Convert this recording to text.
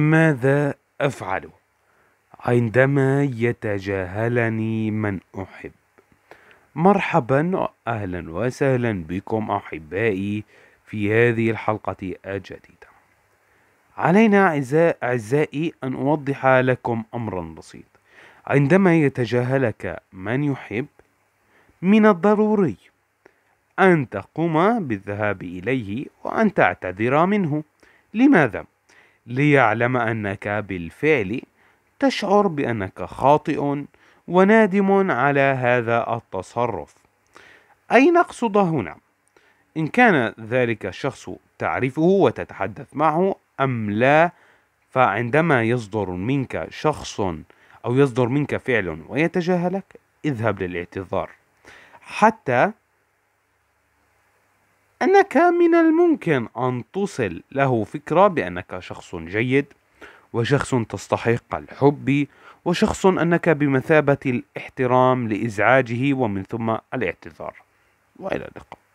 ماذا أفعل عندما يتجاهلني من أحب؟ مرحبا أهلا وسهلا بكم أحبائي في هذه الحلقة الجديدة علينا أعزائي أن أوضح لكم أمرا بسيط عندما يتجاهلك من يحب من الضروري أن تقوم بالذهاب إليه وأن تعتذر منه لماذا؟ ليعلم أنك بالفعل تشعر بأنك خاطئ ونادم على هذا التصرف اي نقصد هنا؟ إن كان ذلك الشخص تعرفه وتتحدث معه أم لا فعندما يصدر منك شخص أو يصدر منك فعل ويتجاهلك اذهب للاعتذار حتى أنك من الممكن أن تصل له فكرة بأنك شخص جيد وشخص تستحق الحب وشخص أنك بمثابة الاحترام لإزعاجه ومن ثم الاعتذار وإلى اللقاء